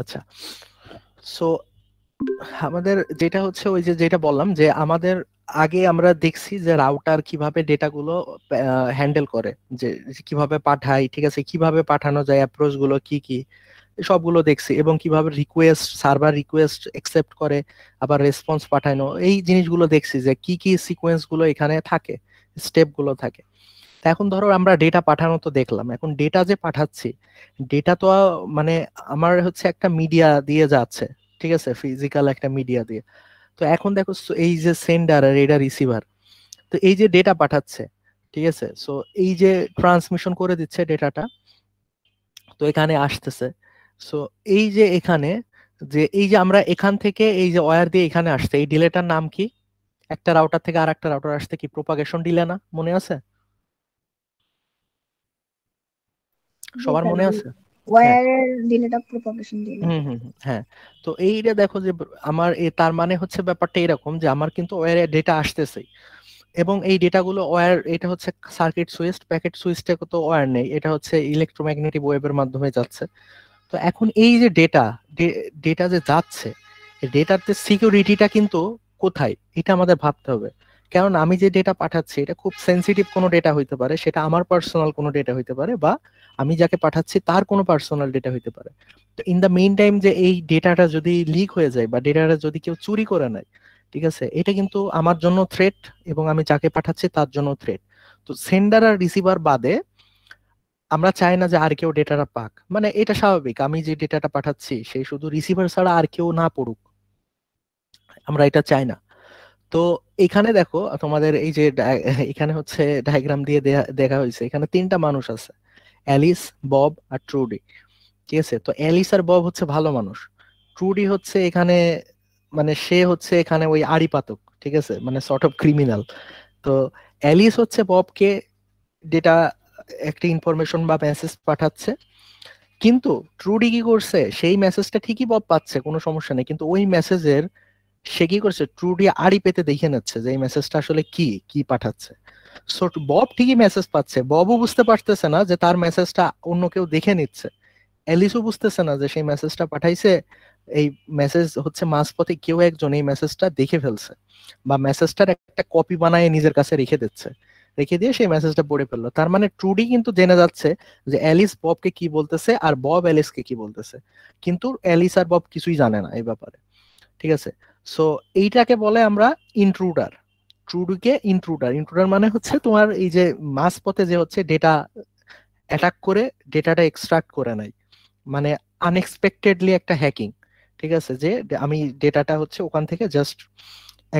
আচ্ছা সো আমাদের যেটা হচ্ছে ওই যে যেটা বললাম যে আমাদের আগে আমরা দেখছি যে রাউটার কিভাবে ডেটাগুলো হ্যান্ডেল করে যে কিভাবে পাঠায় ঠিক আছে কিভাবে পাঠানো যায় অ্যাপ্রোচ গুলো কি কি সবগুলো দেখছি এবং কিভাবে রিকোয়েস্ট সার্ভার রিকোয়েস্ট অ্যাকসেপ্ট করে আবার রেসপন্স পাঠানো এই জিনিসগুলো দেখছি যে কি কি সিকোয়েন্স গুলো এখানে থাকে স্টেপ গুলো থাকে এখন ধরো আমরা ডেটা পাঠানো তো দেখলাম এখন ডেটা যে পাঠাচ্ছি ডেটা তো মানে আমার হচ্ছে একটা মিডিয়া দিয়ে যাচ্ছে ঠিক আছে ফিজিক্যাল একটা মিডিয়া দিয়ে তো এখন দেখো এই যে সেন্ডার আর এটা রিসিভার তো এই যে ডেটা পাঠাচ্ছে ঠিক আছে সো এই যে ট্রান্সমিশন করে দিচ্ছে ডেটাটা তো এখানে আসতেছে সো এই যে এখানে যে এই যে আমরা এখান থেকে এই যে ওয়্যার দিয়ে এখানে আসছে এই ডিলেটার নাম কি একটা রাউটার থেকে আর একটা রাউটার আসতে কি প্রোপাগেশন ডিলে না মনে আছে সবার মনে আছে হ্যাঁ। হ্যাঁ। তো এইটা দেখো যে আমার তার মানে হচ্ছে ব্যাপারটা এরকম যে আমার কিন্তু ওয়্যারে ডেটা আসতেছে এবং এই ডেটা গুলো ওয়্যার এটা হচ্ছে সার্কিট সুইচ প্যাকেট সুইচটা তো ওয়্যার নেই এটা হচ্ছে ইলেকট্রোম্যাগনেটিক ওয়েভের মাধ্যমে যাচ্ছে তো এখন এই যে ডেটা ডেটা যে যাচ্ছে ডেটার যে সিকিউরিটিটা কিন্তু কোথায় এটা আমাদের ভাবতে হবে কারণ আমি যে ডেটা পাঠাচ্ছি এটা খুব সেন্সিটিভ কোনো ডেটা হইতে পারে সেটা আমার পার্সোনাল কোনো ডেটা হইতে পারে বা আমি যাকে পাঠাচ্ছি তার কোনো পার্সোনাল ডেটা হইতে পারে তো ইন দ্য মেইন টাইম যে এই ডেটাটা যদি লিক হয়ে যায় বা ডেটাটা যদি কেউ চুরি করে নেয় ঠিক আছে এটা কিন্তু আমার জন্য থ্রেট এবং আমি যাকে পাঠাচ্ছি তার জন্য থ্রেট তো সেন্ডার আর রিসিভার বাদে আমরা চাই না যে আর কেউ ডেটাটা পাক মানে এটা স্বাভাবিক আমি যে ডেটাটা পাঠাচ্ছি সে শুধু রিসিভার ছাড়া আর কেউ না পড়ুক আমরা এটা চাই না তো এখানে দেখো তোমাদের এই যে এখানে হচ্ছে ডায়াগ্রাম দিয়ে দেখা হয়েছে এখানে তিনটা মানুষ আছে অ্যালিস বব আর ট্রুডি ঠিক আছে তো অ্যালিস আর বব হচ্ছে ভালো মানুষ ট্রুডি হচ্ছে এখানে মানে সে হচ্ছে এখানে ওই আড়ি পাতক ঠিক আছে মানে সর্ট অফ ক্রিমিনাল তো অ্যালিস হচ্ছে ববকে ডেটা একটা ইনফরমেশন বা মেসেজ পাঠাচ্ছে কিন্তু ট্রুডি কি করছে সেই মেসেজটা ঠিকই বব পাচ্ছে কোনো সমস্যা নেই কিন্তু ওই মেসেজের সে কি করছে ট্রুডি আড়ি পেতে দেখে নিচ্ছে যে এই মেসেজটা আসলে কি কি পাঠাচ্ছে সো বব ঠিকই মেসেজ পাচ্ছে ববও বুঝতে পারতেছে না যে তার মেসেজটা অন্য কেউ দেখে নিচ্ছে অ্যালিসও বুঝতেছে না যে সেই মেসেজটা পাঠাইছে এই মেসেজ হচ্ছে মাঝপথে কেউ একজন এই মেসেজটা দেখে ফেলছে বা মেসেজটার একটা কপি বানায় নিজের কাছে রেখে দিচ্ছে রেখে দিয়ে সেই মেসেজটা পড়ে ফেললো তার মানে ট্রুডি কিন্তু জেনে যাচ্ছে যে অ্যালিস ববকে কি বলতেছে আর বব অ্যালিসকে কি বলতেছে কিন্তু অ্যালিস আর বব কিছুই জানে না এই ব্যাপারে ঠিক আছে সো এইটাকে বলে আমরা ইন্ট্রুডার ট্রুডুকে ইন্ট্রুডার ইন্ট্রুডার মানে হচ্ছে তোমার এই যে মাস পথে যে হচ্ছে ডেটা অ্যাটাক করে ডেটাটা এক্সট্রাক্ট করে নেয় মানে আনএক্সপেক্টেডলি একটা হ্যাকিং ঠিক আছে যে আমি ডেটাটা হচ্ছে ওখান থেকে জাস্ট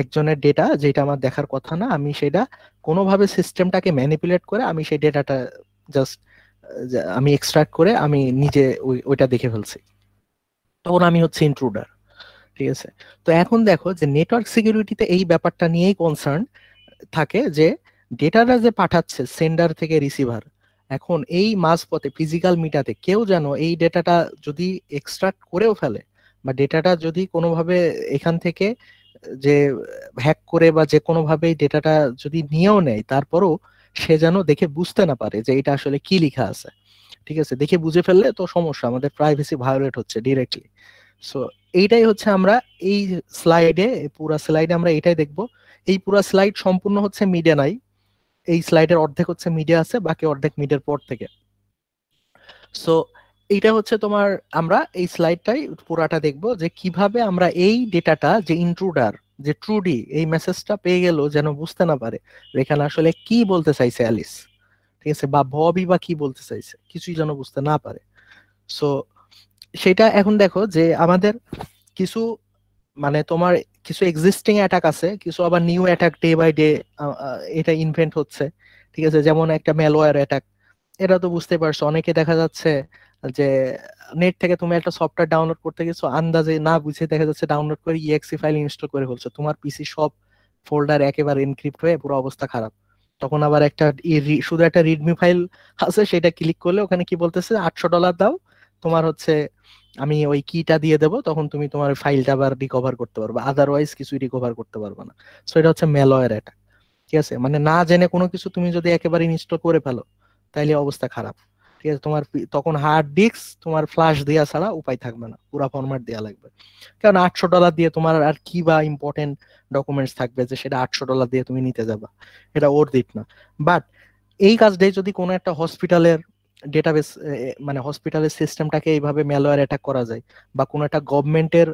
একজনের ডেটা যেটা আমার দেখার কথা না আমি সেটা কোনোভাবে সিস্টেমটাকে ম্যানিপুলেট করে আমি সেই ডেটাটা জাস্ট আমি এক্সট্রাক্ট করে আমি নিজে ওইটা দেখে ফেলছি তখন আমি হচ্ছে ইন্ট্রুডার ঠিক আছে তো এখন দেখো যে নেটওয়ার্ক সিকিউরিটিতে এই ব্যাপারটা নিয়েই কনসার্ন থাকে যে ডেটাটা যে পাঠাচ্ছে সেন্ডার থেকে রিসিভার এখন এই মাঝপথে ফিজিক্যাল মিটাতে কেউ যেন এই ডেটাটা যদি এক্সট্রাক্ট করেও ফেলে বা ডেটাটা যদি কোনোভাবে এখান থেকে যে হ্যাক করে বা যে কোনোভাবে ডেটাটা যদি নিয়েও নেয় তারপরও সে যেন দেখে বুঝতে না পারে যে এটা আসলে কি লিখা আছে ঠিক আছে দেখে বুঝে ফেললে তো সমস্যা আমাদের প্রাইভেসি ভায়োলেট হচ্ছে ডিরেক্টলি সো এইটাই হচ্ছে আমরা এই স্লাইডে পুরো স্লাইডে আমরা এটাই দেখব এই পুরো স্লাইড সম্পূর্ণ হচ্ছে মিডিয়া নাই এই স্লাইডের অর্ধেক হচ্ছে মিডিয়া আছে বাকি অর্ধেক মিডিয়ার পর থেকে সো এইটা হচ্ছে তোমার আমরা এই স্লাইডটাই পুরাটা দেখব যে কিভাবে আমরা এই ডেটাটা যে ইন্ট্রুডার যে ট্রুডি এই মেসেজটা পেয়ে গেল যেন বুঝতে না পারে এখানে আসলে কি বলতে চাইছে অ্যালিস ঠিক আছে বা ভবি বা কি বলতে চাইছে কিছুই যেন বুঝতে না পারে সো সেটা এখন দেখো যে আমাদের কিছু মানে তোমার কিছু এক্সিস্টিং অ্যাটাক আছে কিছু আবার new attack day by day এটা ইনভেন্ট হচ্ছে ঠিক আছে যেমন একটা ম্যালওয়্যার অ্যাটাক এটা তো বুঝতে পারছো অনেকে দেখা যাচ্ছে যে নেট থেকে তুমি একটা সফটওয়্যার ডাউনলোড করতে গেছো আন্দাজে না বুঝে দেখা যাচ্ছে ডাউনলোড করে ইএক্সি ফাইল ইনস্টল করে ফেলছো তোমার পিসি সব ফোল্ডার একেবারে এনক্রিপ্ট হয়ে পুরো অবস্থা খারাপ তখন আবার একটা শুধু একটা রিডমি ফাইল আছে সেটা ক্লিক করলে ওখানে কি বলতেছে আটশো ডলার দাও তোমার হচ্ছে আমি ওই কিটা দিয়ে দেব তখন তুমি তোমার ফাইলটা আবার রিকভার করতে পারবে আদারওয়াইজ কিছুই রিকভার করতে পারবে না সো এটা হচ্ছে ম্যালওয়্যার অ্যাটাক ঠিক আছে মানে না জেনে কোনো কিছু তুমি যদি একেবারে ইনস্টল করে ফেলো তাইলে অবস্থা খারাপ ঠিক আছে তোমার তখন হার্ড ডিস্ক তোমার ফ্লাশ দেওয়া ছাড়া উপায় থাকবে না পুরো ফরম্যাট দেওয়া লাগবে কারণ আটশো ডলার দিয়ে তোমার আর কি বা ইম্পর্টেন্ট ডকুমেন্টস থাকবে যে সেটা আটশো ডলার দিয়ে তুমি নিতে যাবা এটা ওর দিক না বাট এই কাজটাই যদি কোনো একটা হসপিটালের ডেটাবেস মানে হসপিটালের সিস্টেমটাকে এইভাবে ম্যালওয়্যার অ্যাটাক করা যায় বা কোনো একটা গভর্নমেন্টের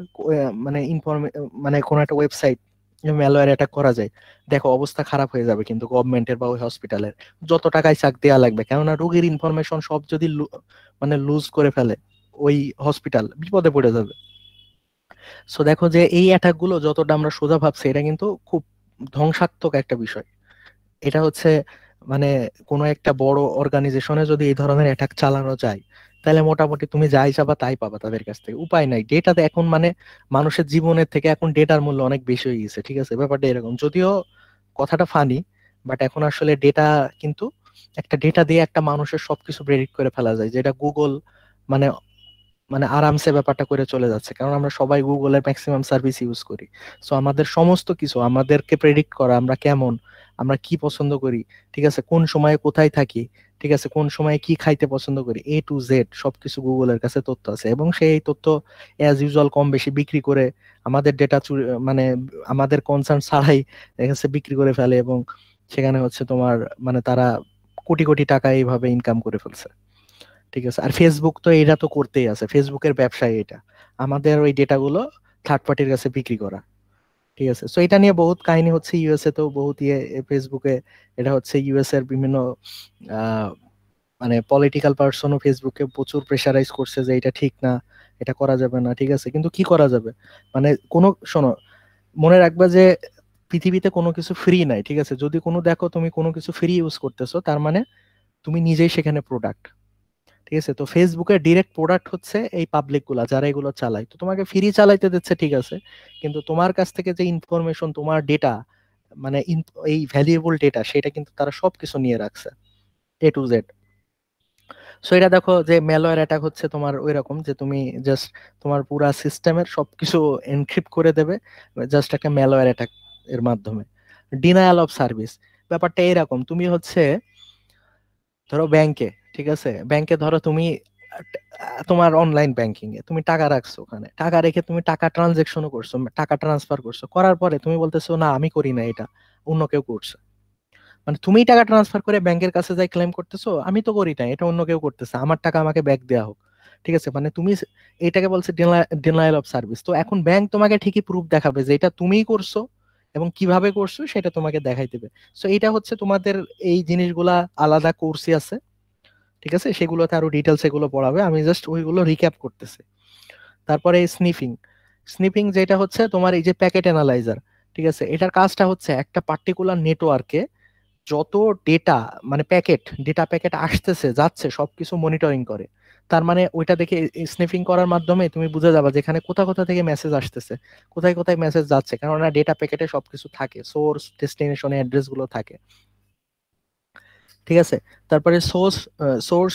মানে ইনফরমে মানে কোনো একটা ওয়েবসাইট ম্যালওয়্যার অ্যাটাক করা যায় দেখো অবস্থা খারাপ হয়ে যাবে কিন্তু গভর্নমেন্টের বা ওই হসপিটালের যত টাকাই চাক দেওয়া লাগবে কেননা রোগীর ইনফরমেশন সব যদি মানে লুজ করে ফেলে ওই হসপিটাল বিপদে পড়ে যাবে সো দেখো যে এই অ্যাটাকগুলো যতটা আমরা সোজা ভাবছি এটা কিন্তু খুব ধ্বংসাত্মক একটা বিষয় এটা হচ্ছে মানে কোনো একটা বড় অর্গানাইজেশনে যদি এই ধরনের অ্যাটাক চালানো যায় তাহলে মোটামুটি তুমি যাই চাবা তাই পাবা তাদের কাছ থেকে উপায় নাই ডেটাতে এখন মানে মানুষের জীবনের থেকে এখন ডেটার মূল্য অনেক বেশি হয়ে গেছে ঠিক আছে ব্যাপারটা এরকম যদিও কথাটা ফানি বাট এখন আসলে ডেটা কিন্তু একটা ডেটা দিয়ে একটা মানুষের সবকিছু প্রেডিক্ট করে ফেলা যায় যেটা গুগল মানে মানে আরামসে ব্যাপারটা করে চলে যাচ্ছে কারণ আমরা সবাই গুগলের ম্যাক্সিমাম সার্ভিস ইউজ করি সো আমাদের সমস্ত কিছু আমাদেরকে প্রেডিক্ট করা আমরা কেমন আমরা কি পছন্দ করি ঠিক আছে কোন সময়ে কোথায় থাকি ঠিক আছে কোন সময়ে কি খাইতে পছন্দ করি এ টু জেড সবকিছু গুগলের কাছে তথ্য আছে এবং সেই তথ্য অ্যাজ ইউজুয়াল কম বেশি বিক্রি করে আমাদের ডেটা মানে আমাদের কনসার্ন ছাড়াই দেখা যাচ্ছে বিক্রি করে ফেলে এবং সেখানে হচ্ছে তোমার মানে তারা কোটি কোটি টাকা এইভাবে ইনকাম করে ফেলছে ঠিক আছে আর ফেসবুক তো এটা তো করতেই আছে ফেসবুকের ব্যবসায় এটা আমাদের ওই ডেটাগুলো থার্ড পার্টির কাছে বিক্রি করা ঠিক আছে সো এটা নিয়ে বহুত কাহিনী হচ্ছে ইউএসএ তো বহুত ইয়ে ফেসবুকে এটা হচ্ছে ইউএস এর বিভিন্ন মানে পলিটিক্যাল পার্সনও ফেসবুকে প্রচুর প্রেশারাইজ করছে যে এটা ঠিক না এটা করা যাবে না ঠিক আছে কিন্তু কি করা যাবে মানে কোন শোনো মনে রাখবে যে পৃথিবীতে কোনো কিছু ফ্রি নাই ঠিক আছে যদি কোনো দেখো তুমি কোনো কিছু ফ্রি ইউজ করতেছো তার মানে তুমি নিজেই সেখানে প্রোডাক্ট ঠিক আছে তো ফেসবুকের ডিরেক্ট প্রোডাক্ট হচ্ছে এই পাবলিকগুলা যারা এগুলো চালায় তো তোমাকে ফ্রি চালাইতে দিচ্ছে ঠিক আছে কিন্তু তোমার কাছ থেকে যে ইনফরমেশন তোমার ডেটা মানে এই ভ্যালুয়েবল ডেটা সেটা কিন্তু তারা সবকিছু নিয়ে রাখছে এ টু জেড সো এটা দেখো যে ম্যালওয়্যার অ্যাটাক হচ্ছে তোমার ওই রকম যে তুমি জাস্ট তোমার পুরা সিস্টেমের সবকিছু এনক্রিপ্ট করে দেবে জাস্ট একটা ম্যালওয়্যার অ্যাটাক এর মাধ্যমে ডিনায়াল অফ সার্ভিস ব্যাপারটা এরকম তুমি হচ্ছে ধরো ব্যাংকে ঠিক আছে ব্যাংকে ধরো তুমি তোমার অনলাইন ব্যাংকিং এ তুমি টাকা রাখছো ওখানে টাকা রেখে তুমি টাকা ট্রানজেকশন করছো টাকা ট্রান্সফার করছো করার পরে তুমি বলতেছো না আমি করি না এটা অন্য কেউ করছে মানে তুমি টাকা ট্রান্সফার করে ব্যাংকের কাছে যাই ক্লেম করতেছো আমি তো করি না এটা অন্য কেউ করতেছে আমার টাকা আমাকে ব্যাক দেওয়া হোক ঠিক আছে মানে তুমি এটাকে বলছে ডিনাইল অফ সার্ভিস তো এখন ব্যাংক তোমাকে ঠিকই প্রুফ দেখাবে যে এটা তুমিই করছো এবং কিভাবে করছো সেটা তোমাকে দেখাই দেবে সো এটা হচ্ছে তোমাদের এই জিনিসগুলা আলাদা কোর্সই আছে ঠিক আছে সেগুলোতে আরো ডিটেলস এগুলো পড়াবে আমি জাস্ট ওইগুলো রিক্যাপ করতেছি তারপরে স্নিফিং স্নিফিং যেটা হচ্ছে তোমার এই যে প্যাকেট অ্যানালাইজার ঠিক আছে এটার কাজটা হচ্ছে একটা পার্টিকুলার নেটওয়ার্কে যত ডেটা মানে প্যাকেট ডেটা প্যাকেট আসতেছে যাচ্ছে সবকিছু মনিটরিং করে তার মানে ওইটা দেখে স্নিফিং করার মাধ্যমে তুমি বুঝে যাবা যেখানে কোথা কোথা থেকে মেসেজ আসতেছে কোথায় কোথায় মেসেজ যাচ্ছে কারণ ডেটা প্যাকেটে সবকিছু থাকে সোর্স ডেস্টিনেশন অ্যাড্রেস গুলো থাকে ঠিক আছে তারপরে সোর্স সোর্স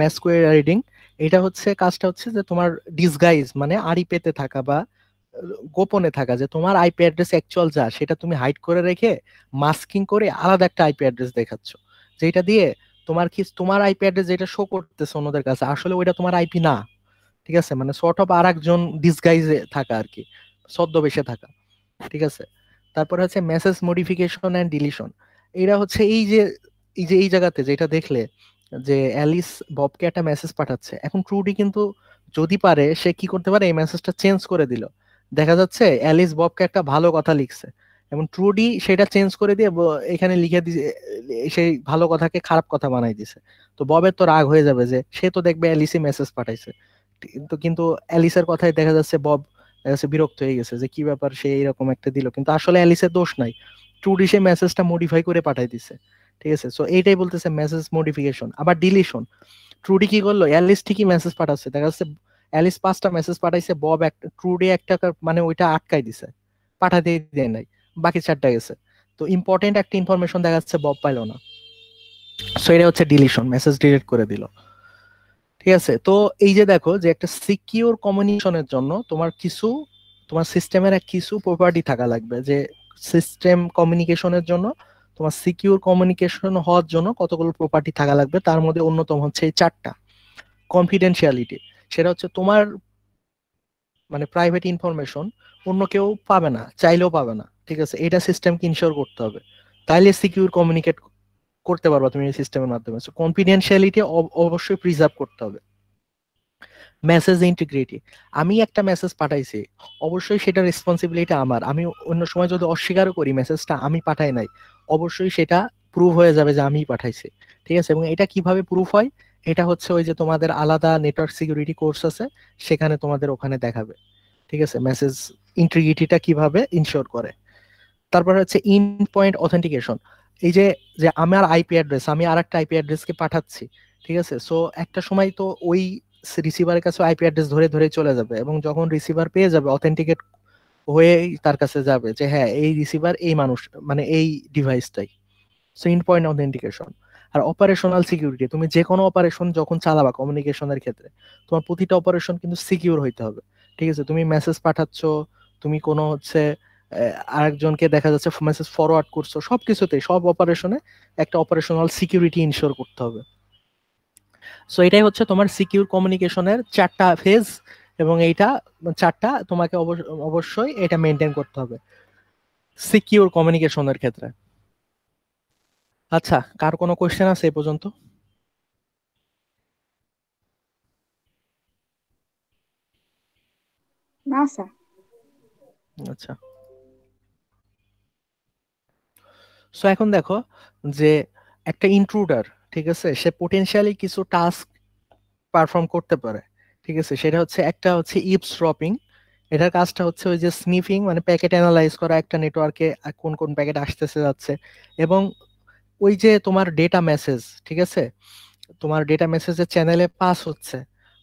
ম্যাসকুয়ার রিডিং এটা হচ্ছে কাজটা হচ্ছে যে তোমার ডিসগাইজ মানে আড়ি পেতে থাকা বা গোপনে থাকা যে তোমার আইপি অ্যাড্রেস অ্যাকচুয়াল যা সেটা তুমি হাইড করে রেখে মাস্কিং করে আলাদা একটা আইপি অ্যাড্রেস দেখাচ্ছ যেটা দিয়ে তোমার কি তোমার আইপ্যাডে যেটা শো করতেছে অন্যদের কাছে আসলে ওইটা তোমার আইপি না ঠিক আছে মানে সর্ট অফ আর একজন ডিসগাইজে থাকা আর কি ছদ্মবেশে থাকা ঠিক আছে তারপরে হচ্ছে মেসেজ মডিফিকেশন অ্যান্ড ডিলিশন এরা হচ্ছে এই যে এই যে এই জায়গাতে যেটা দেখলে যে অ্যালিস ববকে একটা মেসেজ পাঠাচ্ছে এখন ট্রুডি কিন্তু যদি পারে সে কি করতে পারে এই মেসেজটা চেঞ্জ করে দিল দেখা যাচ্ছে অ্যালিস ববকে একটা ভালো কথা লিখছে এবং ট্রুডি সেটা চেঞ্জ করে দিয়ে এখানে লিখে দিয়ে সেই ভালো কথাকে খারাপ কথা বানাই দিছে তো ববের তো রাগ হয়ে যাবে যে সে তো দেখবে অ্যালিসি মেসেজ পাঠাইছে কিন্তু কিন্তু অ্যালিসের কথাই দেখা যাচ্ছে বব বিরক্ত হয়ে গেছে যে কি ব্যাপার সে এরকম একটা দিল কিন্তু আসলে অ্যালিসের দোষ নাই ট্রুডি সে মেসেজটা মডিফাই করে পাঠাই দিছে ঠিক আছে সো এইটাই বলতেছে মেসেজ মডিফিকেশন আবার ডিলিশন ট্রুডি কি করলো অ্যালিস ঠিকই মেসেজ পাঠাচ্ছে দেখা যাচ্ছে অ্যালিস পাঁচটা মেসেজ পাঠাইছে বব একটা ট্রুডি একটা মানে ওইটা আটকাই দিছে পাঠাতে দেয় নাই বাকি চারটা গেছে তো ইম্পর্টেন্ট একটা ইনফরমেশন দেখা যাচ্ছে বব পাইলো না সো এটা হচ্ছে ডিলিশন মেসেজ ডিলিট করে দিল ঠিক আছে তো এই যে দেখো যে একটা সিকিউর কমিউনিকেশনের জন্য তোমার কিছু তোমার সিস্টেমের এক কিছু প্রপার্টি থাকা লাগবে যে সিস্টেম কমিউনিকেশনের জন্য তোমার সিকিউর কমিউনিকেশন হওয়ার জন্য কতগুলো প্রপার্টি থাকা লাগবে তার মধ্যে অন্যতম হচ্ছে এই চারটা কনফিডেন্সিয়ালিটি সেটা হচ্ছে তোমার মানে প্রাইভেট ইনফরমেশন অন্য কেউ পাবে না চাইলেও পাবে না ঠিক আছে এটা সিস্টেমকে ইনশিওর করতে হবে তাইলে সিকিউর কমিউনিকেট করতে পারবা তুমি এই সিস্টেমের মাধ্যমে সো কনফিডেন্সিয়ালিটি অবশ্যই প্রিজার্ভ করতে হবে মেসেজ ইন্টিগ্রিটি আমি একটা মেসেজ পাঠাইছি অবশ্যই সেটা রেসপন্সিবিলিটি আমার আমি অন্য সময় যদি অস্বীকারও করি মেসেজটা আমি পাঠাই নাই অবশ্যই সেটা প্রুভ হয়ে যাবে যে আমিই পাঠাইছি ঠিক আছে এবং এটা কিভাবে প্রুফ হয় এটা হচ্ছে ওই যে তোমাদের আলাদা নেটওয়ার্ক সিকিউরিটি কোর্স আছে সেখানে তোমাদের ওখানে দেখাবে ঠিক আছে মেসেজ ইন্টিগ্রিটিটা কিভাবে ইনশিওর করে তারপর হচ্ছে ইন পয়েন্ট অথেন্টিকেশন এই যে যে আমার আইপি অ্যাড্রেস আমি আর একটা আইপি অ্যাড্রেসকে পাঠাচ্ছি ঠিক আছে সো একটা সময় তো ওই রিসিভারের কাছে আইপি অ্যাড্রেস ধরে ধরে চলে যাবে এবং যখন রিসিভার পেয়ে যাবে অথেন্টিকেট হয়ে তার কাছে যাবে যে হ্যাঁ এই রিসিভার এই মানুষ মানে এই ডিভাইসটাই সো ইন পয়েন্ট অথেন্টিকেশন আর অপারেশনাল সিকিউরিটি তুমি যে কোনো অপারেশন যখন চালাবা কমিউনিকেশনের ক্ষেত্রে তোমার প্রতিটা অপারেশন কিন্তু সিকিউর হইতে হবে ঠিক আছে তুমি মেসেজ পাঠাচ্ছ তুমি কোনো হচ্ছে আরেকজনকে দেখা যাচ্ছে মেসেজ ফরওয়ার্ড করছো সব সব অপারেশনে একটা অপারেশনাল সিকিউরিটি ইনশিওর করতে হবে সো এটাই হচ্ছে তোমার সিকিউর কমিউনিকেশনের চারটা ফেজ এবং এইটা চারটা তোমাকে অবশ্যই এটা মেনটেন করতে হবে সিকিউর কমিউনিকেশনের ক্ষেত্রে আচ্ছা কার কোনো কোয়েশ্চেন আছে এ পর্যন্ত না আচ্ছা সো এখন দেখো যে একটা ইন্ট্রুডার ঠিক আছে সে পোটেনশিয়ালি কিছু টাস্ক পারফর্ম করতে পারে ঠিক আছে সেটা হচ্ছে একটা হচ্ছে ইপস ড্রপিং এটার কাজটা হচ্ছে ওই যে স্নিফিং মানে প্যাকেট অ্যানালাইজ করা একটা নেটওয়ার্কে কোন কোন প্যাকেট আসতেছে যাচ্ছে এবং ওই যে তোমার ডেটা মেসেজ ঠিক আছে তোমার ডেটা মেসেজের চ্যানেলে পাস হচ্ছে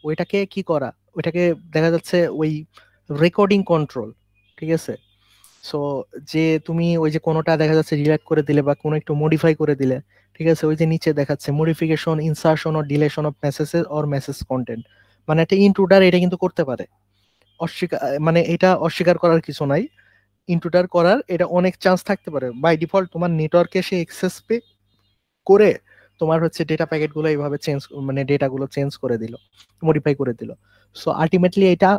ওইটাকে কি করা ওইটাকে দেখা যাচ্ছে ওই রেকর্ডিং কন্ট্রোল ঠিক আছে সো যে তুমি ওই যে কোনোটা দেখা যাচ্ছে রিলেক্ট করে দিলে বা কোনো একটু মডিফাই করে দিলে ঠিক আছে ওই যে নিচে দেখাচ্ছে মডিফিকেশন ইনসার্শন ও deletion of messages or message content মানে একটা ইনট্রুডার এটা কিন্তু করতে পারে অস্বীকার মানে এটা অস্বীকার করার কিছু নাই ইনট্রুডার করার এটা অনেক চান্স থাকতে পারে বাই ডিফল্ট তোমার নেটওয়ার্কে সে এক্সেস পে করে তোমার হচ্ছে ডেটা প্যাকেটগুলো এইভাবে চেঞ্জ মানে ডেটাগুলো চেঞ্জ করে দিল মডিফাই করে দিল সো আলটিমেটলি এটা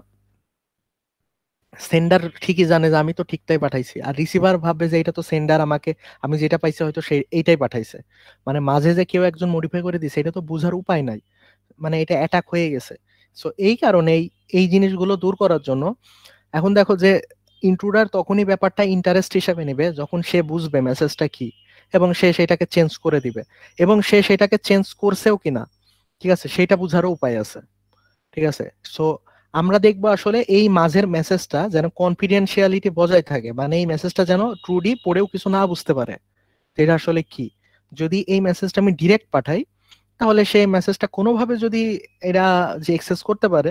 সেন্ডার ঠিকই জানে যে আমি তো ঠিকটাই পাঠাইছি আর রিসিভার ভাববে যে এটা তো সেন্ডার আমাকে আমি যেটা পাইছি হয়তো সেই এইটাই পাঠাইছে মানে মাঝে যে কেউ একজন মডিফাই করে দিছে এটা তো বোঝার উপায় নাই মানে এটা অ্যাটাক হয়ে গেছে সো এই কারণে এই জিনিসগুলো দূর করার জন্য এখন দেখো যে ইন্ট্রুডার তখনই ব্যাপারটা ইন্টারেস্ট হিসাবে নেবে যখন সে বুঝবে মেসেজটা কি এবং সে সেটাকে চেঞ্জ করে দিবে এবং সে সেটাকে চেঞ্জ করছেও কিনা ঠিক আছে সেটা বোঝারও উপায় আছে ঠিক আছে সো আমরা দেখব আসলে এই মাঝের মেসেজটা যেন কনফিডেন্সিয়ালিটি বজায় থাকে মানে এই মেসেজটা যেন ট্রুডি পড়েও কিছু না বুঝতে পারে এটা আসলে কি যদি এই মেসেজটা আমি ডিরেক্ট পাঠাই তাহলে সেই মেসেজটা কোনোভাবে যদি এরা যে এক্সেস করতে পারে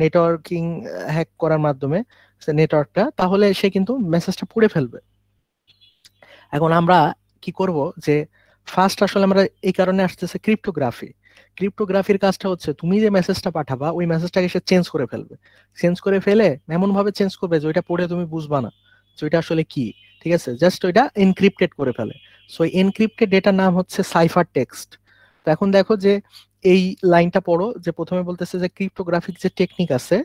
নেটওয়ার্কিং হ্যাক করার মাধ্যমে নেটওয়ার্কটা তাহলে সে কিন্তু মেসেজটা পড়ে ফেলবে এখন আমরা কি করব যে ফার্স্ট আসলে আমরা এই কারণে আসতেছে ক্রিপ্টোগ্রাফি ক্রিপ্টোগ্রাফির কাজটা হচ্ছে তুমি যে মেসেজটা পাঠাবা ওই মেসেজটাকে সে চেঞ্জ করে ফেলবে চেঞ্জ করে ফেলে এমন ভাবে চেঞ্জ করবে যে ওইটা পড়ে তুমি বুঝবা না যে ওইটা আসলে কি ঠিক আছে জাস্ট ওইটা এনক্রিপ্টেড করে ফেলে সো এনক্রিপ্টেড ডেটার নাম হচ্ছে সাইফার টেক্সট তো এখন দেখো যে এই লাইনটা পড়ো যে প্রথমে বলতেছে যে ক্রিপ্টোগ্রাফিক যে টেকনিক আছে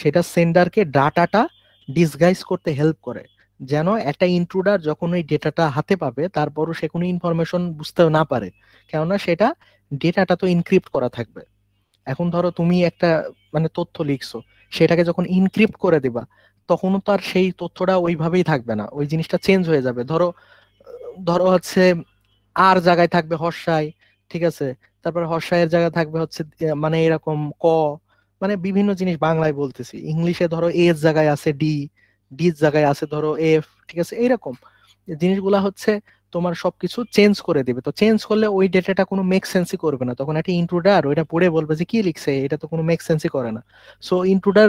সেটা সেন্ডারকে ডাটাটা ডিসগাইজ করতে হেল্প করে যেন একটা ইন্ট্রুডার যখন ওই ডেটাটা হাতে পাবে তারপরও সে কোনো ইনফরমেশন বুঝতে না পারে কেননা সেটা ডেটাটা তো ইনক্রিপ্ট করা থাকবে এখন ধরো তুমি একটা মানে তথ্য লিখছো সেটাকে যখন ইনক্রিপ্ট করে দিবা তখন তো আর সেই তথ্যটা ওইভাবেই থাকবে না ওই জিনিসটা চেঞ্জ হয়ে যাবে ধরো ধরো হচ্ছে আর জায়গায় থাকবে হর্ষায় ঠিক আছে তারপর হর্ষায়ের জায়গায় থাকবে হচ্ছে মানে এরকম ক মানে বিভিন্ন জিনিস বাংলায় বলতেছি ইংলিশে ধরো এ জায়গায় আছে ডি ডি জায়গায় আছে ধরো এফ ঠিক আছে এইরকম জিনিসগুলা হচ্ছে তোমার সবকিছু চেঞ্জ করে দিবে তো চেঞ্জ করলে ওই ডেটাটা কোনো মেক সেন্সই করবে না তখন একটা ইন্ট্রুডার ওইটা পড়ে বলবে যে কি লিখছে এটা তো কোনো মেক সেন্সই করে না সো ইন্ট্রুডার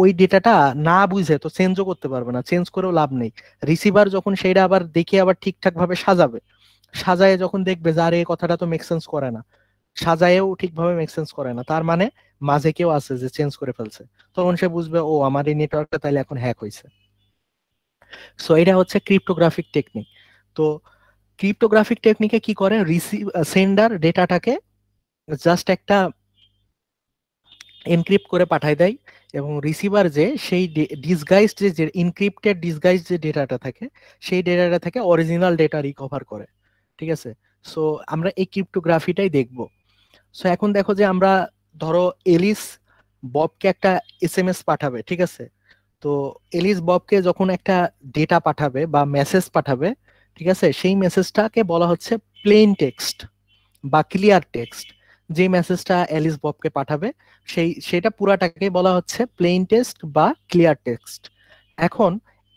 ওই ডেটাটা না বুঝে তো চেঞ্জও করতে পারবে না চেঞ্জ করেও লাভ নেই রিসিভার যখন সেইটা আবার দেখে আবার ঠিকঠাক ভাবে সাজাবে সাজায় যখন দেখবে যার এই কথাটা তো মেক সেন্স করে না সাজায়েও ঠিকভাবে মেক সেন্স করে না তার মানে মাঝে কেউ আছে যে চেঞ্জ করে ফেলছে তখন সে বুঝবে ও আমার এই নেটওয়ার্কটা তাহলে এখন হ্যাক হয়েছে সো এটা হচ্ছে ক্রিপ্টোগ্রাফিক টেকনিক তো ক্রিপ্টোগ্রাফিক টেকনিকে কি করে রিসিভ সেন্ডার ডেটাটাকে জাস্ট একটা এনক্রিপ্ট করে পাঠায় দেয় এবং রিসিভার যে সেই ডিসগাইজ যে ইনক্রিপ্টেড ডিসগাইজ যে ডেটাটা থাকে সেই ডেটাটা থেকে অরিজিনাল ডেটা রিকভার করে ঠিক আছে সো আমরা এই ক্রিপ্টোগ্রাফিটাই দেখব সো এখন দেখো যে আমরা ধরো এলিস ববকে একটা এস এম এস পাঠাবে ঠিক আছে তো এলিস ববকে যখন একটা ডেটা পাঠাবে বা মেসেজ পাঠাবে ঠিক আছে সেই মেসেজটাকে বলা হচ্ছে প্লেন টেক্সট বা ক্লিয়ার টেক্সট যে মেসেজটা অ্যালিস ববকে পাঠাবে সেই সেটা পুরাটাকে বলা হচ্ছে প্লেন টেক্সট বা ক্লিয়ার টেক্সট এখন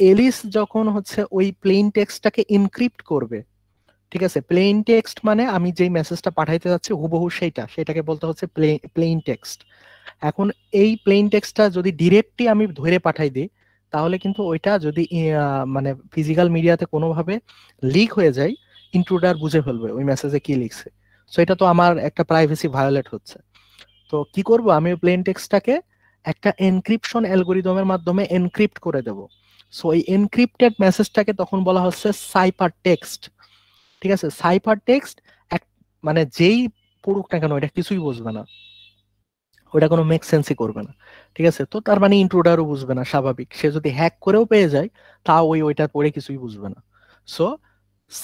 এলিস যখন হচ্ছে ওই প্লেন টেক্সটটাকে ইনক্রিপ্ট করবে ঠিক আছে প্লেন টেক্সট মানে আমি যেই মেসেজটা পাঠাইতে যাচ্ছি হুবহু সেইটা সেটাকে বলতে হচ্ছে প্লেন টেক্সট এখন এই প্লেন টেক্সটটা যদি ডিরেক্টলি আমি ধরে পাঠাই দিই তাহলে কিন্তু ওইটা যদি মানে ফিজিক্যাল মিডিয়াতে কোনোভাবে লিক হয়ে যায় ইন্ট্রুডার বুঝে ফেলবে ওই মেসেজে কি লিখছে সো এটা তো আমার একটা প্রাইভেসি ভায়োলেট হচ্ছে তো কি করব আমি প্লেন টেক্সটাকে একটা এনক্রিপশন অ্যালগোরিদমের মাধ্যমে এনক্রিপ্ট করে দেব সো এই এনক্রিপ্টেড মেসেজটাকে তখন বলা হচ্ছে সাইফার টেক্সট ঠিক আছে সাইফার টেক্সট এক মানে যেই পড়ুক না কেন এটা কিছুই বুঝবে না ওটা কোনো মেক সেন্সই করবে না ঠিক আছে তো তার মানে ইন্ট্রুডারও বুঝবে না স্বাভাবিক সে যদি হ্যাক করেও পেয়ে যায় তা ওই ওইটা পড়ে কিছুই বুঝবে না সো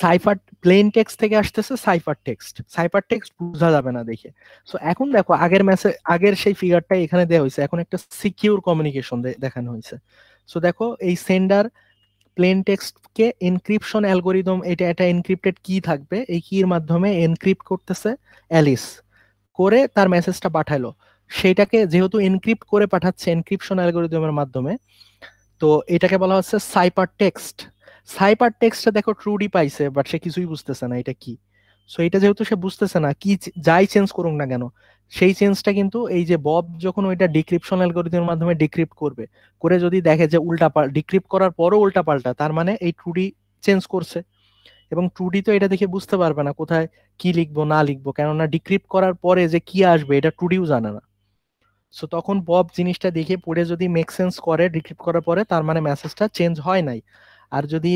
সাইফার প্লেন টেক্সট থেকে আসতেছে সাইফার টেক্সট সাইফার টেক্সট বোঝা যাবে না দেখে সো এখন দেখো আগের ম্যাসেজ আগের সেই ফিগারটাই এখানে দেওয়া হয়েছে এখন একটা সিকিউর কমিউনিকেশন দেখানো হয়েছে সো দেখো এই সেন্ডার প্লেন টেক্সটকে এনক্রিপশন অ্যালগোরিদম এটা একটা এনক্রিপ্টেড কি থাকবে এই কির মাধ্যমে এনক্রিপ্ট করতেছে অ্যালিস করে তার মেসেজটা পাঠালো সেইটাকে যেহেতু এনক্রিপ্ট করে পাঠাচ্ছে এনক্রিপশন অ্যালগোরিদমের মাধ্যমে তো এটাকে বলা হচ্ছে সাইপার টেক্সট সাইপার টেক্সটটা দেখো ট্রুডি পাইছে বাট সে কিছুই বুঝতেছে না এটা কি সো এটা যেহেতু সে বুঝতেছে না কি যাই চেঞ্জ করুক না কেন সেই চেঞ্জটা কিন্তু এই যে বব যখন ওইটা ডিক্রিপশন অ্যালগোরিদমের মাধ্যমে ডিক্রিপ্ট করবে করে যদি দেখে যে উল্টা ডিক্রিপ্ট করার পরও উল্টা পাল্টা তার মানে এই ট্রুডি চেঞ্জ করছে এবং ট্রুডি তো এটা দেখে বুঝতে পারবে না কোথায় কি লিখবো না লিখবো কেননা ডিক্রিপ্ট করার পরে যে কি আসবে এটা ট্রুডিও জানে না সো তখন বব জিনিসটা দেখে পড়ে যদি মেক সেন্স করে ডিক্রিপ্ট করার পরে তার মানে মেসেজটা চেঞ্জ হয় নাই আর যদি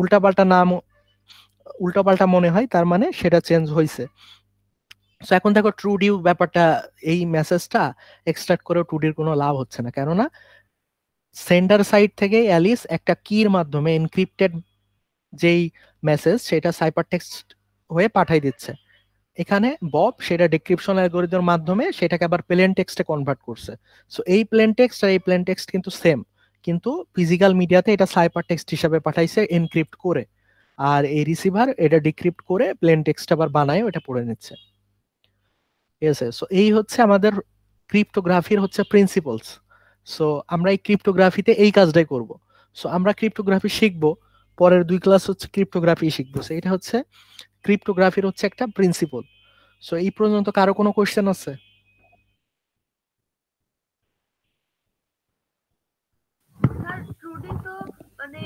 উল্টাপাল্টা নাম উল্টাপাল্টা মনে হয় তার মানে সেটা চেঞ্জ হয়েছে সো এখন দেখো ট্রু ডিউ ব্যাপারটা এই মেসেজটা এক্সট্রাক্ট করেও ট্রু ডির কোনো লাভ হচ্ছে না কেননা সেন্ডার সাইড থেকে অ্যালিস একটা কির মাধ্যমে এনক্রিপ্টেড যেই মেসেজ সেটা সাইপার টেক্সট হয়ে পাঠাই দিচ্ছে এখানে বব সেটা ডিসক্রিপশন অ্যালগোরিদমের মাধ্যমে সেটাকে আবার প্লেন টেক্সটে কনভার্ট করছে সো এই প্লেন টেক্সট আর এই প্লেন টেক্সট কিন্তু সেম কিন্তু ফিজিক্যাল মিডিয়াতে এটা সাইপার টেক্সট হিসাবে পাঠাইছে এনক্রিপ্ট করে আর এই রিসিভার এটা ডিক্রিপ্ট করে প্লেন টেক্সট আবার বানায় এটা পড়ে নিচ্ছে সো এই হচ্ছে আমাদের ক্রিপ্টোগ্রাফির হচ্ছে প্রিন্সিপলস সো আমরা এই ক্রিপ্টোগ্রাফিতে এই কাজটাই করব সো আমরা ক্রিপ্টোগ্রাফি শিখবো পরের দুই ক্লাস হচ্ছে ক্রিপ্টোগ্রাফি শিখবো এটা হচ্ছে ক্রিপ্টোগ্রাফির হচ্ছে একটা প্রিন্সিপল সো এই পর্যন্ত কারো কোনো কোয়েশ্চেন আছে মানে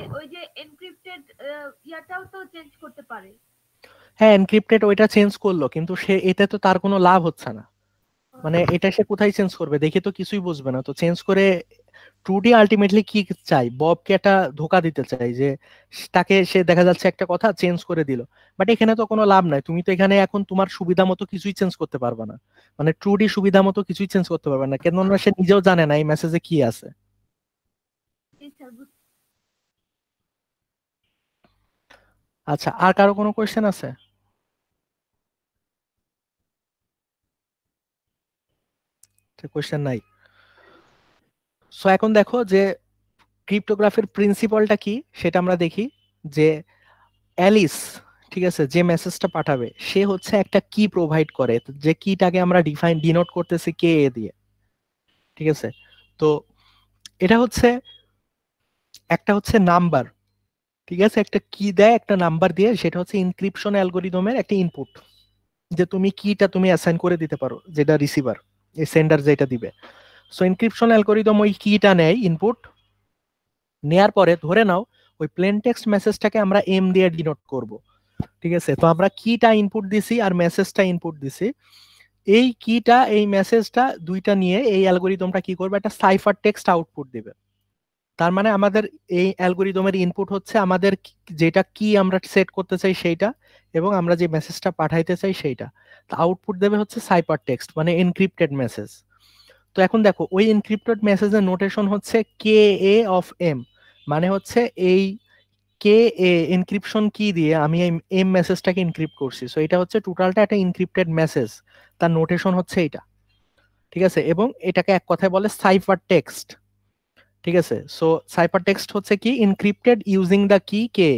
হ্যাঁ এনক্রিপ্টেড ওইটা চেঞ্জ করলো কিন্তু সে এটা তো তার কোনো লাভ হচ্ছে না মানে হ্যাঁ। এটা সে কোথায় চেঞ্জ করবে দেখে তো কিছুই বুঝবে না তো চেঞ্জ করে ট্রুডি আলটিমেটলি কি চাই ববকে একটা ধোকা দিতে চাই যে তাকে সে দেখা যাচ্ছে একটা কথা চেঞ্জ করে দিল বাট এখানে তো কোনো লাভ নাই তুমি তো এখানে এখন তোমার সুবিধা মতো কিছুই চেঞ্জ করতে পারবে না মানে ট্রুডি সুবিধা মতো কিছুই চেঞ্জ করতে পারবে না কেননা সে নিজেও জানে না এই মেসেজে কি আছে আচ্ছা আর কারো কোনো কোয়েশ্চেন আছে কোয়েশ্চেন নাই সো এখন দেখো যে ক্রিপ্টোগ্রাফির প্রিন্সিপালটা কি সেটা আমরা দেখি যে অ্যালিস ঠিক আছে যে মেসেজটা পাঠাবে সে হচ্ছে একটা কি প্রোভাইড করে যে কিটাকে আমরা ডিফাইন ডিনোট করতেছি কে এ দিয়ে ঠিক আছে তো এটা হচ্ছে একটা হচ্ছে নাম্বার ঠিক আছে একটা কি দেয় একটা নাম্বার দিয়ে সেটা হচ্ছে ইনক্রিপশন অ্যালগোরিদমের একটা ইনপুট যে তুমি কিটা তুমি অ্যাসাইন করে দিতে পারো যেটা রিসিভার এই সেন্ডার যেটা দিবে সো ইনক্রিপশন অ্যালগোরিদম ওই কিটা নেয় ইনপুট নেয়ার পরে ধরে নাও ওই প্লেন টেক্সট মেসেজটাকে আমরা এম দিয়ে ডিনোট করব ঠিক আছে তো আমরা কিটা ইনপুট দিছি আর মেসেজটা ইনপুট দিছি এই কিটা এই মেসেজটা দুইটা নিয়ে এই অ্যালগোরিদমটা কি করবে একটা সাইফার টেক্সট আউটপুট দেবে তার মানে আমাদের এই অ্যালগোরিদমের ইনপুট হচ্ছে আমাদের যেটা কি আমরা সেট করতে চাই সেইটা এবং আমরা যে মেসেজটা পাঠাইতে চাই সেইটা আউটপুট দেবে হচ্ছে সাইপার টেক্সট মানে এনক্রিপ্টেড মেসেজ তো এখন দেখো ওই এনক্রিপ্টেড মেসেজের নোটেশন হচ্ছে কে এ অফ এম মানে হচ্ছে এই কে এ এনক্রিপশন কি দিয়ে আমি এই এম মেসেজটাকে এনক্রিপ্ট করছি সো এটা হচ্ছে টোটালটা একটা এনক্রিপ্টেড মেসেজ তার নোটেশন হচ্ছে এটা ঠিক আছে এবং এটাকে এক কথায় বলে সাইফার টেক্সট ঠিক আছে সো সাইফার টেক্সট হচ্ছে কি এনক্রিপ্টেড ইউজিং দ্য কি কে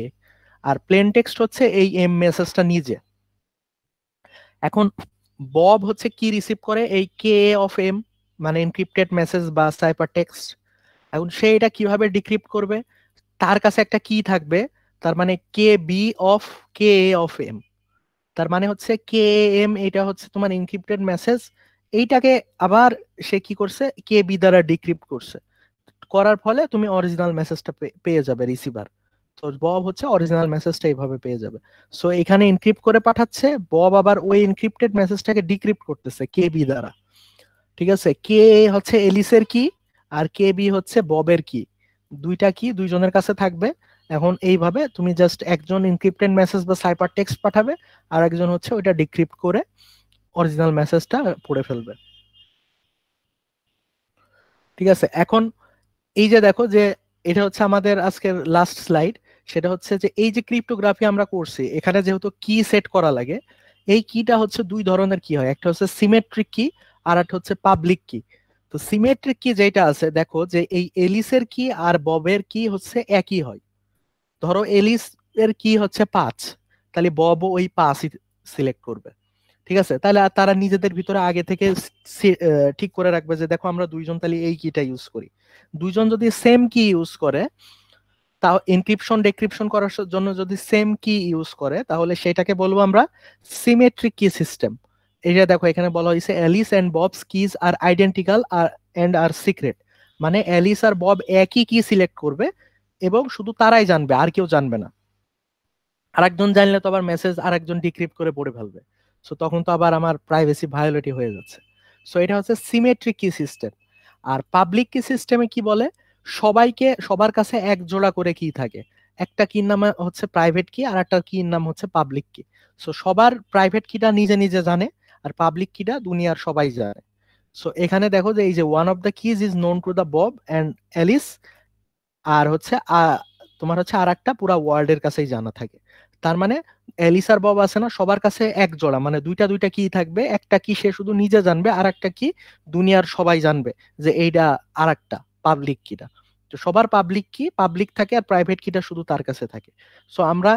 আর প্লেন টেক্সট হচ্ছে এই এম মেসেজটা নিজে এখন বব হচ্ছে কি রিসিভ করে এই কে অফ এম মানে এনক্রিপ্টেড মেসেজ বা সাইপার টেক্সট এখন সে এটা কিভাবে ডিক্রিপ্ট করবে তার কাছে একটা কি থাকবে তার মানে K B of K A of M তার মানে হচ্ছে কে এম এটা হচ্ছে তোমার এনক্রিপ্টেড মেসেজ এইটাকে আবার সে কি করছে কে বি দ্বারা ডিক্রিপ্ট করছে করার ফলে তুমি অরিজিনাল মেসেজটা পেয়ে যাবে রিসিভার তো বব হচ্ছে অরিজিনাল মেসেজটা এইভাবে পেয়ে যাবে সো এখানে এনক্রিপ্ট করে পাঠাচ্ছে বব আবার ওই এনক্রিপ্টেড মেসেজটাকে ডিক্রিপ্ট করতেছে কে বি দ্বারা ঠিক আছে কে হচ্ছে এলিসের কি আর কে বি হচ্ছে ববের কি দুইটা কি দুইজনের কাছে থাকবে এখন এইভাবে তুমি জাস্ট একজন ইনক্রিপ্টেড মেসেজ বা সাইপার টেক্সট পাঠাবে আর একজন হচ্ছে ওইটা ডিক্রিপ্ট করে অরিজিনাল মেসেজটা পড়ে ফেলবে ঠিক আছে এখন এই যে দেখো যে এটা হচ্ছে আমাদের আজকের লাস্ট স্লাইড সেটা হচ্ছে যে এই যে ক্রিপ্টোগ্রাফি আমরা করছি এখানে যেহেতু কি সেট করা লাগে এই কিটা হচ্ছে দুই ধরনের কি হয় একটা হচ্ছে সিমেট্রিক কি আর একটা হচ্ছে পাবলিক কি তো সিমেট্রিক কি যেটা আছে দেখো যে এই এলিসের কি আর ববের কি হচ্ছে একই হয় ধরো এলিস এর কি হচ্ছে পাঁচ তাহলে বব ওই পাঁচই সিলেক্ট করবে ঠিক আছে তাহলে তারা নিজেদের ভিতরে আগে থেকে ঠিক করে রাখবে যে দেখো আমরা দুইজন তাহলে এই কিটা ইউজ করি দুইজন যদি সেম কি ইউজ করে তাও ইনক্রিপশন ডেক্রিপশন করার জন্য যদি সেম কি ইউজ করে তাহলে সেটাকে বলবো আমরা সিমেট্রিক কি সিস্টেম এটা দেখো এখানে বলা হয়েছে Alice and Bob's keys are identical আর অ্যান্ড আর সিক্রেট মানে অ্যালিস আর বব একই কি সিলেক্ট করবে এবং শুধু তারাই জানবে আর কেউ জানবে না আরেকজন জানলে তো আবার মেসেজ আরেকজন ডিক্রিপ্ট করে পড়ে ফেলবে সো তখন তো আবার আমার প্রাইভেসি ভায়োলেটি হয়ে যাচ্ছে সো এটা হচ্ছে সিমেট্রিক কি সিস্টেম আর পাবলিক কি সিস্টেমে কি বলে সবাইকে সবার কাছে এক জোড়া করে কি থাকে একটা কির নাম হচ্ছে প্রাইভেট কি আর একটা কির নাম হচ্ছে পাবলিক কি সো সবার প্রাইভেট কিটা নিজে নিজে জানে আর পাবলিক কিটা দুনিয়ার সবাই জানে সো এখানে দেখো যে এই যে one of the keys is known to the Bob and Alice আর হচ্ছে তোমার হচ্ছে আর একটা পুরা ওয়ার্ল্ডের কাছেই জানা থাকে তার মানে অ্যালিস আর বব আছে না সবার কাছে এক জোড়া মানে দুইটা দুইটা কি থাকবে একটা কি সে শুধু নিজে জানবে আর একটা কি দুনিয়ার সবাই জানবে যে এইটা আর একটা পাবলিক কিটা তো সবার পাবলিক কি পাবলিক থাকে আর প্রাইভেট কিটা শুধু তার কাছে থাকে সো আমরা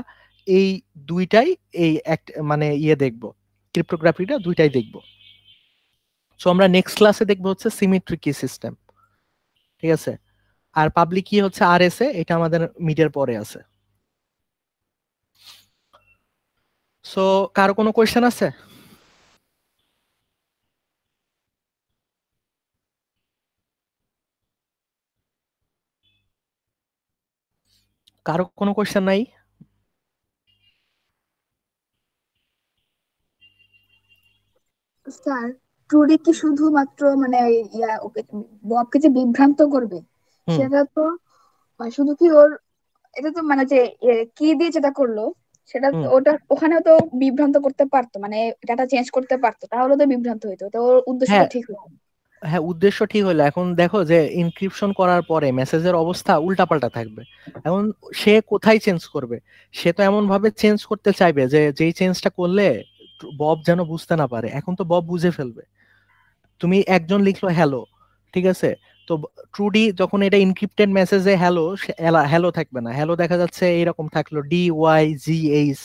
এই দুইটাই এই এক মানে ইয়ে দেখবো ক্রিপ্টোগ্রাফিটা দুইটাই দেখব সো আমরা নেক্সট ক্লাসে দেখব হচ্ছে সিমেট্রিক কি সিস্টেম ঠিক আছে আর পাবলিক কি হচ্ছে আর এস এটা আমাদের মিডের পরে আছে সো কারো কোনো কোয়েশ্চেন আছে কারো কোনো কোয়েশ্চেন নাই স্টার ট্রুডি কি শুধুমাত্র মানে ইয়া ওকে ববকে যে বিভ্রান্ত করবে সেটা তো শুধু কি ওর এটা তো মানে যে কি দিয়ে যেটা করলো সেটা ওটা ওখানে তো বিভ্রান্ত করতে পারতো মানে ডাটা চেঞ্জ করতে পারতো তাহলে তো বিভ্রান্ত হইতো তো ওর উদ্দেশ্য হ্যাঁ। ঠিক হলো হ্যাঁ উদ্দেশ্য ঠিক হলো এখন দেখো যে ইনক্রিপশন করার পরে মেসেজের অবস্থা উল্টাপাল্টা থাকবে এখন সে কোথায় চেঞ্জ করবে সে তো এমন ভাবে চেঞ্জ করতে চাইবে যে যেই চেঞ্জটা করলে বব যেন বুঝতে না পারে এখন তো বব বুঝে ফেলবে তুমি একজন লিখলো হ্যালো ঠিক আছে তো ট্রুডি যখন এটা ইনক্রিপ্টেড মেসেজে হ্যালো হ্যালো থাকবে না হ্যালো দেখা যাচ্ছে এইরকম থাকলো D Y G H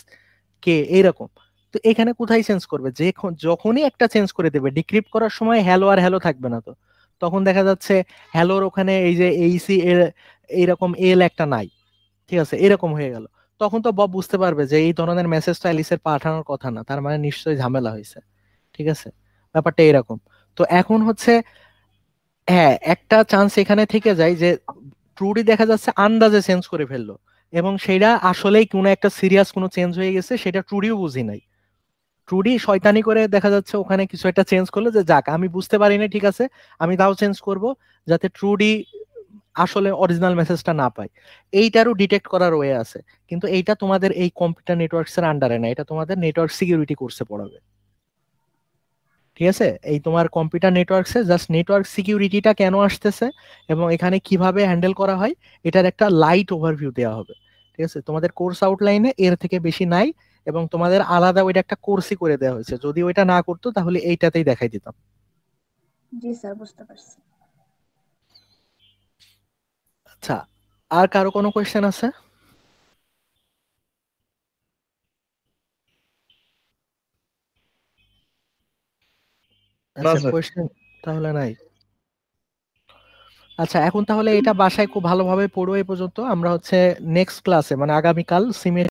K এইরকম তো এখানে কোথায় চেঞ্জ করবে যে যখনই একটা চেঞ্জ করে দেবে ডিক্রিপ্ট করার সময় হ্যালো আর হ্যালো থাকবে না তো তখন দেখা যাচ্ছে হ্যালোর ওখানে এই যে এইসি এর এইরকম এল একটা নাই ঠিক আছে এরকম হয়ে গেল তখন তো বব বুঝতে পারবে যে এই ধরনের মেসেজ তো অ্যালিসের পাঠানোর কথা না তার মানে নিশ্চয়ই ঝামেলা হয়েছে ঠিক আছে ব্যাপারটা এরকম তো এখন হচ্ছে হ্যাঁ একটা চান্স এখানে থেকে যায় যে ট্রুডি দেখা যাচ্ছে আন্দাজে চেঞ্জ করে ফেললো এবং সেটা আসলেই কোনো একটা সিরিয়াস কোনো চেঞ্জ হয়ে গেছে সেটা ট্রুডিও বুঝি নাই ট্রুডি শয়তানি করে দেখা যাচ্ছে ওখানে কিছু একটা চেঞ্জ করলো যে যাক আমি বুঝতে পারি না ঠিক আছে আমি তাও চেঞ্জ করব যাতে ট্রুডি আসলে অরিজিনাল মেসেজটা না পাই এইটারও ডিটেক্ট করার ওয়ে আছে কিন্তু এইটা তোমাদের এই কম্পিউটার নেটওয়ার্কস এর আন্ডারে না এটা তোমাদের নেটওয়ার্ক সিকিউরিটি কোর্সে পড়াবে ঠিক আছে এই তোমার কম্পিউটার এ জাস্ট নেটওয়ার্ক সিকিউরিটিটা কেন আসতেছে এবং এখানে কিভাবে হ্যান্ডেল করা হয় এটার একটা লাইট ওভারভিউ দেওয়া হবে ঠিক আছে তোমাদের কোর্স আউটলাইনে এর থেকে বেশি নাই এবং তোমাদের আলাদা ওইটা একটা কোর্সই করে দেওয়া হয়েছে যদি ওইটা না করতো তাহলে এইটাতেই দেখাই দিতাম জি স্যার বুঝতে পারছি আচ্ছা আর কারো কোনো কোয়েশ্চেন আছে আচ্ছা, তাহলে নাই আচ্ছা এখন তাহলে এটা বাসায় খুব ভালোভাবে পড়ো এই পর্যন্ত আমরা হচ্ছে নেক্সট ক্লাসে মানে আগামীকাল সিমের